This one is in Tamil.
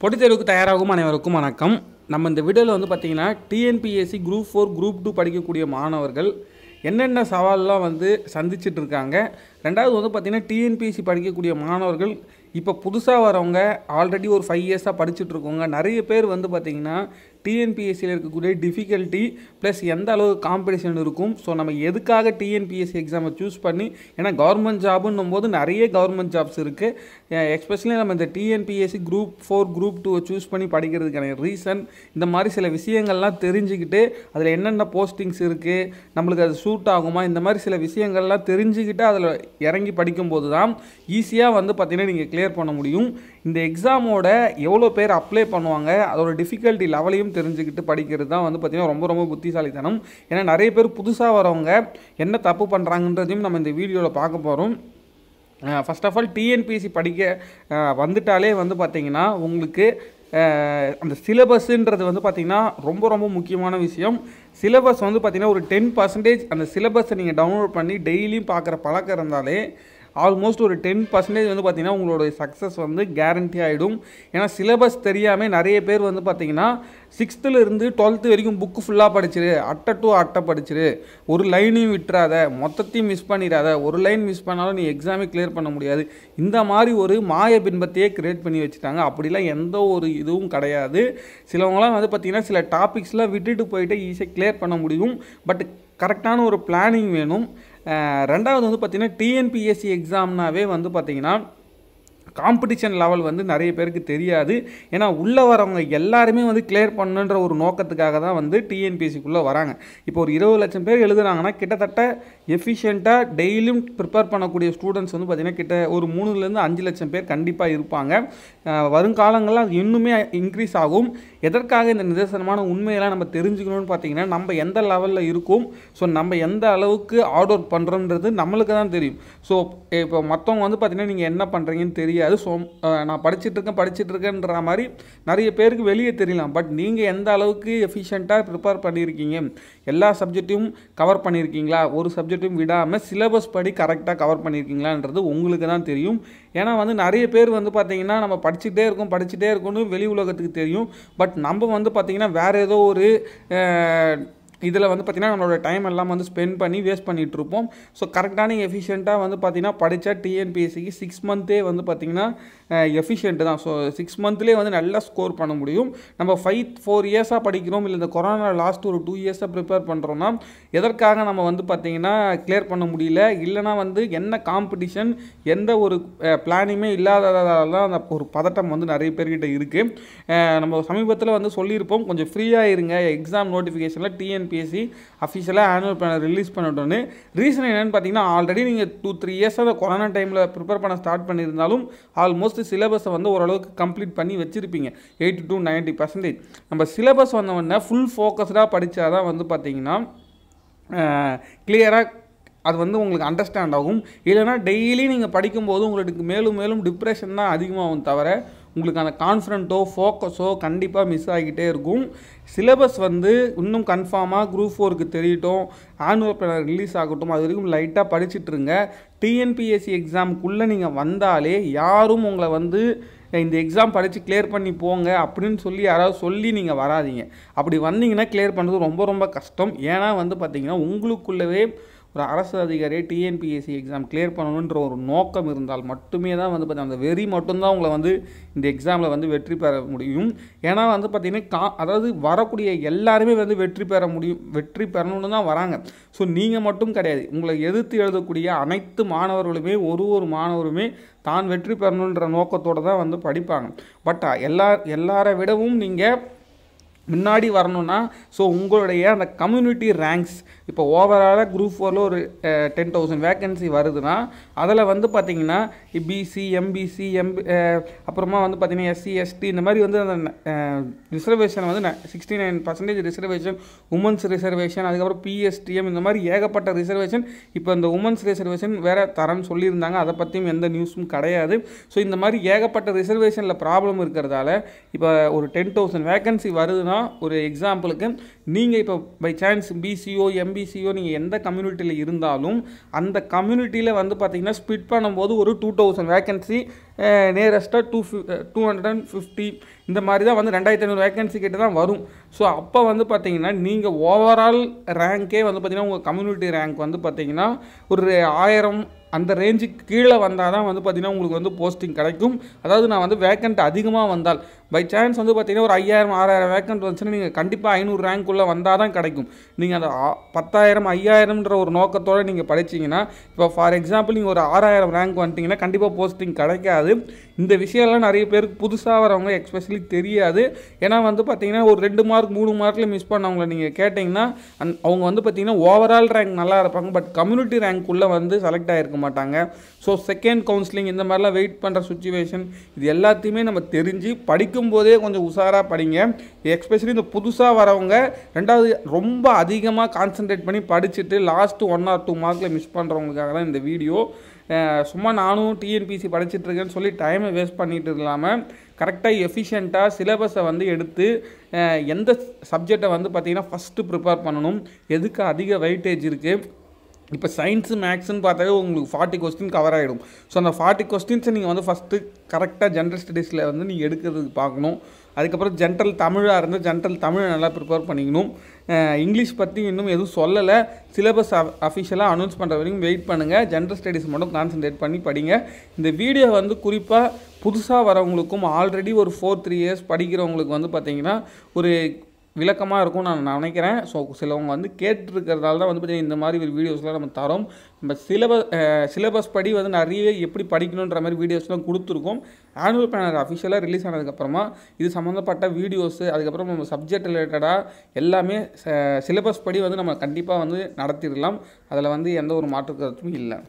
பொடி தேர்வுக்கு தயாராகும் அனைவருக்கும் வணக்கம் நம்ம இந்த வீடியோவில் வந்து பார்த்திங்கன்னா TNPSC group four group two படிக்கக்கூடிய மாணவர்கள் என்னென்ன சவால்லாம் வந்து சந்திச்சுட்டு இருக்காங்க ரெண்டாவது வந்து பார்த்திங்கன்னா டிஎன்பிஎஸ்சி படிக்கக்கூடிய மாணவர்கள் இப்போ புதுசாக வரவங்க ஆல்ரெடி ஒரு ஃபைவ் இயர்ஸாக படிச்சுட்ருக்கோங்க நிறைய பேர் வந்து பார்த்திங்கன்னா டிஎன்பிஎஸ்சியில் இருக்கக்கூடிய டிஃபிகல்ட்டி ப்ளஸ் எந்த அளவு காம்படிஷன் இருக்கும் ஸோ நம்ம எதுக்காக டிஎன்பிஎஸ்சி எக்ஸாமை சூஸ் பண்ணி ஏன்னா கவர்மெண்ட் ஜாபுன்னும் போது நிறைய கவர்மெண்ட் ஜாப்ஸ் இருக்குது எக்ஸ்பெஷலி நம்ம இந்த டிஎன்பிஎஸ்சி குரூப் ஃபோர் குரூப் டூவை சூஸ் பண்ணி படிக்கிறதுக்கான ரீசன் இந்த மாதிரி சில விஷயங்கள்லாம் தெரிஞ்சுக்கிட்டு அதில் என்னென்ன போஸ்டிங்ஸ் இருக்குது நம்மளுக்கு அது சூட் ஆகுமா இந்த மாதிரி சில விஷயங்கள்லாம் தெரிஞ்சுக்கிட்டு அதில் இறங்கி படிக்கும்போது தான் ஈஸியாக வந்து பார்த்திங்கன்னா நீங்கள் கிளியர் பண்ண முடியும் இந்த எக்ஸாமோட எவ்வளோ பேர் அப்ளை பண்ணுவாங்க அதோட டிஃபிகல்ட்டி லெவலையும் தெரிஞ்சுக்கிட்டு படிக்கிறது தான் வந்து பார்த்திங்கன்னா ரொம்ப ரொம்ப புத்திசாலித்தனம் ஏன்னா நிறைய பேர் புதுசாக வரவங்க என்ன தப்பு பண்ணுறாங்கன்றதையும் நம்ம இந்த வீடியோவில் பார்க்க போகிறோம் ஃபஸ்ட் ஆஃப் ஆல் டிஎன்பிஎஸ்சி படிக்க வந்துட்டாலே வந்து பார்த்திங்கன்னா உங்களுக்கு அந்த சிலபஸ்ன்றது வந்து பார்த்திங்கன்னா ரொம்ப ரொம்ப முக்கியமான விஷயம் சிலபஸ் வந்து பார்த்திங்கன்னா ஒரு டென் பர்சன்டேஜ் அந்த சிலபஸை நீங்கள் டவுன்லோட் பண்ணி டெய்லியும் பார்க்குற பழக்கம் இருந்தாலே ஆல்மோஸ்ட் ஒரு டென் பர்சன்டேஜ் வந்து பார்த்திங்கன்னா உங்களோட சக்ஸஸ் வந்து கேரண்டி ஆகிடும் ஏன்னா சிலபஸ் தெரியாமல் நிறைய பேர் வந்து பார்த்திங்கன்னா சிக்ஸ்த்துலேருந்து டுவெல்த்து வரைக்கும் புக்கு ஃபுல்லாக படிச்சிரு அட்டை டு அட்டை படிச்சிரு ஒரு லைனையும் விட்டுறாத மொத்தத்தையும் மிஸ் பண்ணிடாத ஒரு லைன் மிஸ் பண்ணாலும் நீ எக்ஸாமே கிளியர் பண்ண முடியாது இந்த மாதிரி ஒரு மாய பின்பத்தையே கிரியேட் பண்ணி வச்சுட்டாங்க அப்படிலாம் எந்த ஒரு இதுவும் கிடையாது சிலவங்களாம் வந்து பார்த்திங்கன்னா சில டாபிக்ஸ்லாம் விட்டுட்டு போயிட்டு ஈஸியாக கிளியர் பண்ண முடியும் பட் கரெக்டான ஒரு பிளானிங் வேணும் ரெண்டாவது வந்து பார்த்திங்கன்னா டிஎன்பிஎஸ்சி எக்ஸாம்னாவே வந்து பார்த்திங்கன்னா காம்படிஷன் லெவல் வந்து நிறைய பேருக்கு தெரியாது ஏன்னா உள்ளே வரவங்க எல்லாருமே வந்து கிளியர் பண்ணுன்ற ஒரு நோக்கத்துக்காக தான் வந்து டிஎன்பிஎஸ்சிக்குள்ளே வராங்க இப்போ ஒரு இருபது லட்சம் பேர் எழுதுனாங்கன்னா கிட்டத்தட்ட எஃபிஷியண்ட்டாக டெய்லியும் ப்ரிப்பேர் பண்ணக்கூடிய ஸ்டூடெண்ட்ஸ் வந்து பார்த்திங்கன்னா கிட்ட ஒரு மூணுலேருந்து அஞ்சு லட்சம் பேர் கண்டிப்பாக இருப்பாங்க வருங்காலங்களில் அது இன்னுமே இன்க்ரீஸ் ஆகும் எதற்காக இந்த நிதர்சனமான உண்மையெல்லாம் நம்ம தெரிஞ்சுக்கணும்னு பார்த்தீங்கன்னா நம்ம எந்த லெவலில் இருக்கும் ஸோ நம்ம எந்த அளவுக்கு ஆர்ட் பண்ணுறோன்றது நம்மளுக்கு தான் தெரியும் ஸோ இப்போ மற்றவங்க வந்து பார்த்திங்கன்னா நீங்கள் என்ன பண்ணுறீங்கன்னு தெரியும் தெரியாது ஸோ நான் படிச்சுட்டு இருக்கேன் படிச்சுட்டு இருக்கேன்ற மாதிரி நிறைய பேருக்கு வெளியே தெரியலாம் பட் நீங்கள் எந்த அளவுக்கு எஃபிஷியண்ட்டாக ப்ரிப்பேர் பண்ணியிருக்கீங்க எல்லா சப்ஜெக்ட்டையும் கவர் பண்ணியிருக்கீங்களா ஒரு சப்ஜெக்ட்டையும் விடாமல் சிலபஸ் படி கரெக்டாக கவர் பண்ணியிருக்கீங்களான்றது உங்களுக்கு தான் தெரியும் ஏன்னா வந்து நிறைய பேர் வந்து பார்த்திங்கன்னா நம்ம படிச்சுட்டே இருக்கோம் படிச்சுட்டே இருக்கோம்னு வெளி உலகத்துக்கு தெரியும் பட் நம்ம வந்து பார்த்திங்கன்னா வேறு ஏதோ ஒரு இதில் வந்து பார்த்திங்கன்னா நம்மளோட டைம் எல்லாம் வந்து ஸ்பெண்ட் பண்ணி வேஸ்ட் பண்ணிகிட்ருப்போம் ஸோ கரெக்டான எஃபிஷியண்ட்டாக வந்து பார்த்திங்கன்னா படித்தா டிஎன்பிஎஸ்சிக்கு சிக்ஸ் மந்த்தே வந்து பார்த்திங்கன்னா எஃபிஷியன்ட்டு தான் ஸோ சிக்ஸ் மந்த்லேயே வந்து நல்லா ஸ்கோர் பண்ண முடியும் நம்ம ஃபைவ் ஃபோர் இயர்ஸாக படிக்கிறோம் இல்லை இந்த கொரோனா லாஸ்ட் ஒரு டூ இயர்ஸாக ப்ரிப்பேர் பண்ணுறோன்னா எதற்காக நம்ம வந்து பார்த்திங்கன்னா கிளியர் பண்ண முடியல இல்லைனா வந்து என்ன காம்படிஷன் எந்த ஒரு பிளானுமே இல்லாததால் தான் அந்த ஒரு பதட்டம் வந்து நிறைய பேர்கிட்ட இருக்குது நம்ம சமீபத்தில் வந்து சொல்லியிருப்போம் கொஞ்சம் ஃப்ரீயாக இருங்க எக்ஸாம் நோட்டிஃபிகேஷனில் டிஎன்பி டிஎன்பிஎஸ்சி அஃபிஷியலாக ஆனுவல் பிளானை ரிலீஸ் பண்ணிட்டோன்னு ரீசன் என்னென்னு பார்த்தீங்கன்னா ஆல்ரெடி நீங்கள் டூ த்ரீ அதை கொரோனா டைமில் ப்ரிப்பேர் பண்ண ஸ்டார்ட் பண்ணியிருந்தாலும் ஆல்மோஸ்ட் சிலபஸை வந்து ஓரளவுக்கு கம்ப்ளீட் பண்ணி வச்சுருப்பீங்க எயிட்டி டு நைன்ட்டி பர்சன்டேஜ் நம்ம சிலபஸ் வந்தவொடனே ஃபுல் ஃபோக்கஸ்டாக படித்தா தான் வந்து பார்த்திங்கன்னா கிளியராக அது வந்து உங்களுக்கு அண்டர்ஸ்டாண்ட் ஆகும் இல்லைனா டெய்லி நீங்கள் படிக்கும்போது உங்களுக்கு மேலும் மேலும் டிப்ரெஷன் தான் அதிகமாகும் தவிர உங்களுக்கு அந்த கான்ஃபிடண்ட்டோ ஃபோக்கஸோ கண்டிப்பாக மிஸ் ஆகிட்டே இருக்கும் சிலபஸ் வந்து இன்னும் கன்ஃபார்மாக குரூப் ஃபோருக்கு தெரியட்டும் ஆனுவல் பிளான் ரிலீஸ் ஆகட்டும் அது வரைக்கும் லைட்டாக படிச்சுட்ருங்க டிஎன்பிஎஸ்சி எக்ஸாமுக்குள்ளே நீங்கள் வந்தாலே யாரும் உங்களை வந்து இந்த எக்ஸாம் படித்து கிளியர் பண்ணி போங்க அப்படின்னு சொல்லி யாராவது சொல்லி நீங்கள் வராதிங்க அப்படி வந்தீங்கன்னா கிளியர் பண்ணுறது ரொம்ப ரொம்ப கஷ்டம் ஏன்னா வந்து பார்த்திங்கன்னா உங்களுக்குள்ளவே ஒரு அரசு அதிகாரி டிஎன்பிஎஸ்சி எக்ஸாம் கிளியர் பண்ணணுன்ற ஒரு நோக்கம் இருந்தால் மட்டுமே தான் வந்து பார்த்திங்கன்னா அந்த வெறி மட்டும்தான் உங்களை வந்து இந்த எக்ஸாமில் வந்து வெற்றி பெற முடியும் ஏன்னா வந்து பார்த்திங்கன்னா கா அதாவது வரக்கூடிய எல்லாருமே வந்து வெற்றி பெற முடியும் வெற்றி பெறணும்னு தான் வராங்க ஸோ நீங்கள் மட்டும் கிடையாது உங்களை எதிர்த்து எழுதக்கூடிய அனைத்து மாணவர்களுமே ஒரு ஒரு மாணவருமே தான் வெற்றி பெறணுன்ற நோக்கத்தோடு தான் வந்து படிப்பாங்க பட் எல்லா எல்லாரை விடவும் நீங்கள் முன்னாடி வரணும்னா ஸோ உங்களுடைய அந்த கம்யூனிட்டி ரேங்க்ஸ் இப்போ ஓவராலாக குரூப் ஃபோரில் ஒரு டென் தௌசண்ட் வேக்கன்சி வருதுன்னா அதில் வந்து பார்த்திங்கன்னா பிசி எம்பிசி எம்பி அப்புறமா வந்து பார்த்திங்கன்னா எஸ்சி எஸ்டி இந்த மாதிரி வந்து அந்த ரிசர்வேஷன் வந்து sixty nine percentage reservation women's reservation அதுக்கப்புறம் பிஎஸ்டிஎம் இந்த மாதிரி ஏகப்பட்ட ரிசர்வேஷன் இப்போ இந்த உமன்ஸ் ரிசர்வேஷன் வேறு தரம்னு சொல்லியிருந்தாங்க அதை பற்றியும் எந்த நியூஸும் கிடையாது ஸோ இந்த மாதிரி ஏகப்பட்ட ரிசர்வேஷனில் ப்ராப்ளம் இருக்கிறதால இப்போ ஒரு டென் தௌசண்ட் வேக்கன்சி வருதுன்னா பார்த்தீங்கன்னா ஒரு எக்ஸாம்பிளுக்கு நீங்கள் இப்போ பை சான்ஸ் பிசிஓ எம்பிசிஓ நீங்கள் எந்த கம்யூனிட்டியில் இருந்தாலும் அந்த கம்யூனிட்டியில் வந்து பார்த்திங்கன்னா ஸ்பிட் பண்ணும்போது ஒரு டூ தௌசண்ட் வேக்கன்சி நியரஸ்ட்டாக டூ ஃபி டூ ஹண்ட்ரட் அண்ட் ஃபிஃப்டி இந்த மாதிரி தான் வந்து ரெண்டாயிரத்தி ஐநூறு வேக்கன்சி கிட்ட தான் வரும் ஸோ அப்போ வந்து பார்த்தீங்கன்னா நீங்கள் ஓவரால் ரேங்க்கே வந்து பார்த்திங்கன்னா உங்கள் கம்யூனிட்டி ரேங்க் வந்து பார்த்திங்கன்னா ஒரு ஆயிரம் அந்த ரேஞ்சுக்கு கீழே வந்தால் தான் வந்து பார்த்திங்கன்னா உங்களுக்கு வந்து போஸ்டிங் கிடைக்கும் அதாவது நான் வந்து வேக்கண்ட் அதிகமாக வந்தால் பை சான்ஸ் வந்து பார்த்திங்கன்னா ஒரு ஐயாயிரம் ஆறாயிரம் வேக்கண்ட் வந்துச்சுன்னா நீங்கள் கண்டிப்பாக ஐநூறு ரேங்க்குள்ளே வந்தால் தான் கிடைக்கும் நீங்கள் அந்த பத்தாயிரம் ஐயாயிரம்ன்ற ஒரு நோக்கத்தோடு நீங்கள் படித்தீங்கன்னா இப்போ ஃபார் எக்ஸாம்பிள் நீங்கள் ஒரு ஆறாயிரம் ரேங்க் வந்துட்டிங்கன்னா கண்டிப்பாக போஸ்டிங் கிடைக்காது இந்த விஷயம்லாம் நிறைய பேருக்கு புதுசாக வரவங்க எக்ஸ்பெஷலி தெரியாது ஏன்னா வந்து பார்த்திங்கன்னா ஒரு ரெண்டு மார்க் மூணு மார்க்கில் மிஸ் பண்ணவங்களை நீங்கள் கேட்டிங்கன்னா அவங்க வந்து பார்த்திங்கன்னா ஓவரால் ரேங்க் நல்லா இருப்பாங்க பட் கம்யூனிட்டி ரேங்க்குள்ளே வந்து செலக்ட் ஆகிருக்கும் எடுத்துக்க மாட்டாங்க ஸோ செகண்ட் கவுன்சிலிங் இந்த மாதிரிலாம் வெயிட் பண்ணுற சுச்சுவேஷன் இது எல்லாத்தையுமே நம்ம தெரிஞ்சு படிக்கும்போதே கொஞ்சம் உஷாராக படிங்க எக்ஸ்பெஷலி இந்த புதுசாக வரவங்க ரெண்டாவது ரொம்ப அதிகமாக கான்சன்ட்ரேட் பண்ணி படிச்சுட்டு லாஸ்ட்டு ஒன் ஆர் டூ மார்க்கில் மிஸ் பண்ணுறவங்களுக்காக தான் இந்த வீடியோ சும்மா நானும் டிஎன்பிசி படிச்சுட்ருக்கேன்னு சொல்லி டைமை வேஸ்ட் பண்ணிகிட்டு இல்லாமல் கரெக்டாக எஃபிஷியண்ட்டாக சிலபஸை வந்து எடுத்து எந்த சப்ஜெக்டை வந்து பார்த்திங்கன்னா ஃபஸ்ட்டு ப்ரிப்பேர் பண்ணணும் எதுக்கு அதிக வெயிட்டேஜ் இருக்குது இப்போ சயின்ஸு மேக்ஸ்னு பார்த்தாவே உங்களுக்கு ஃபார்ட்டி கொஸ்டின் கவர் ஆகிடும் ஸோ அந்த ஃபார்ட்டி கொஸ்டின்ஸை நீங்கள் வந்து ஃபஸ்ட்டு கரெக்டாக ஜென்ரல் ஸ்டடீஸில் வந்து நீங்கள் எடுக்கிறதுக்கு பார்க்கணும் அதுக்கப்புறம் ஜென்ரல் தமிழாக இருந்தால் ஜென்ரல் தமிழை நல்லா ப்ரிப்பேர் பண்ணிக்கணும் இங்கிலீஷ் பற்றி இன்னும் எதுவும் சொல்லலை சிலபஸ் அஃபிஷியலாக அனௌன்ஸ் பண்ணுற வரைக்கும் வெயிட் பண்ணுங்கள் ஜென்ரல் ஸ்டடீஸ் மட்டும் கான்சன்ட்ரேட் பண்ணி படிங்க இந்த வீடியோ வந்து குறிப்பாக புதுசாக வரவங்களுக்கும் ஆல்ரெடி ஒரு ஃபோர் த்ரீ இயர்ஸ் படிக்கிறவங்களுக்கு வந்து பார்த்திங்கன்னா ஒரு விளக்கமாக இருக்கும்னு நான் நினைக்கிறேன் ஸோ சிலவங்க வந்து கேட்டுருக்கிறதால தான் வந்து பார்த்திங்கன்னா இந்த மாதிரி ஒரு வீடியோஸ்லாம் நம்ம தரோம் நம்ம சிலபஸ் சிலபஸ் படி வந்து நிறைய எப்படி படிக்கணுன்ற மாதிரி வீடியோஸ்லாம் கொடுத்துருக்கோம் ஆனுவல் பேனர் அஃபிஷியலாக ரிலீஸ் ஆனதுக்கப்புறமா இது சம்மந்தப்பட்ட வீடியோஸு அதுக்கப்புறம் நம்ம சப்ஜெக்ட் ரிலேட்டடாக எல்லாமே சிலபஸ் படி வந்து நம்ம கண்டிப்பாக வந்து நடத்திடலாம் அதில் வந்து எந்த ஒரு மாற்று கருத்தும் இல்லை